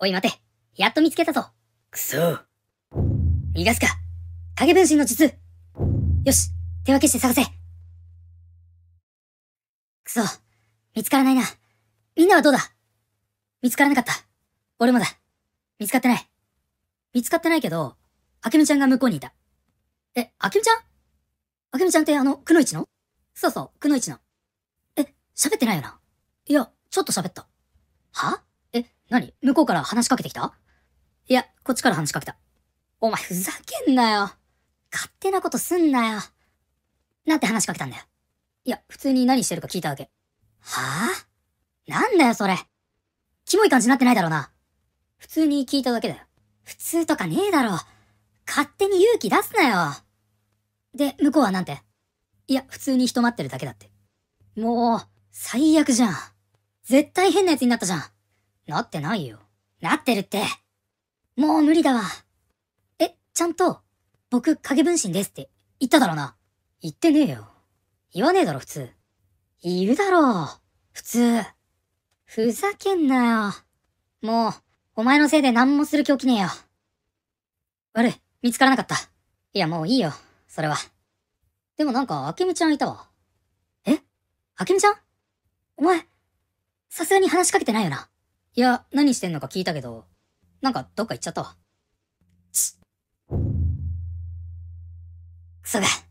おい待て。やっと見つけたぞ。くそ。逃がすか。影分身の術。よし、手分けして探せ。くそ。見つからないな。みんなはどうだ見つからなかった。俺もだ。見つかってない。見つかってないけど、あけみちゃんが向こうにいた。え、あけみちゃんあけみちゃんってあの、くのいちのそうそう、くのいちの。え、喋ってないよな。いや、ちょっと喋った。は何向こうから話しかけてきたいや、こっちから話しかけた。お前ふざけんなよ。勝手なことすんなよ。なんて話しかけたんだよ。いや、普通に何してるか聞いたわけ。はぁ、あ、なんだよそれ。キモい感じになってないだろうな。普通に聞いただけだよ。普通とかねえだろ。勝手に勇気出すなよ。で、向こうはなんていや、普通に人待ってるだけだって。もう、最悪じゃん。絶対変な奴になったじゃん。なってないよ。なってるって。もう無理だわ。え、ちゃんと、僕影分身ですって言っただろうな。言ってねえよ。言わねえだろ普通。言うだろう。普通。ふざけんなよ。もう、お前のせいで何もする気起きねえよ。悪い、見つからなかった。いやもういいよ、それは。でもなんか、あけみちゃんいたわ。えあけみちゃんお前、さすがに話しかけてないよな。いや、何してんのか聞いたけど、なんかどっか行っちゃったわ。つっ。が。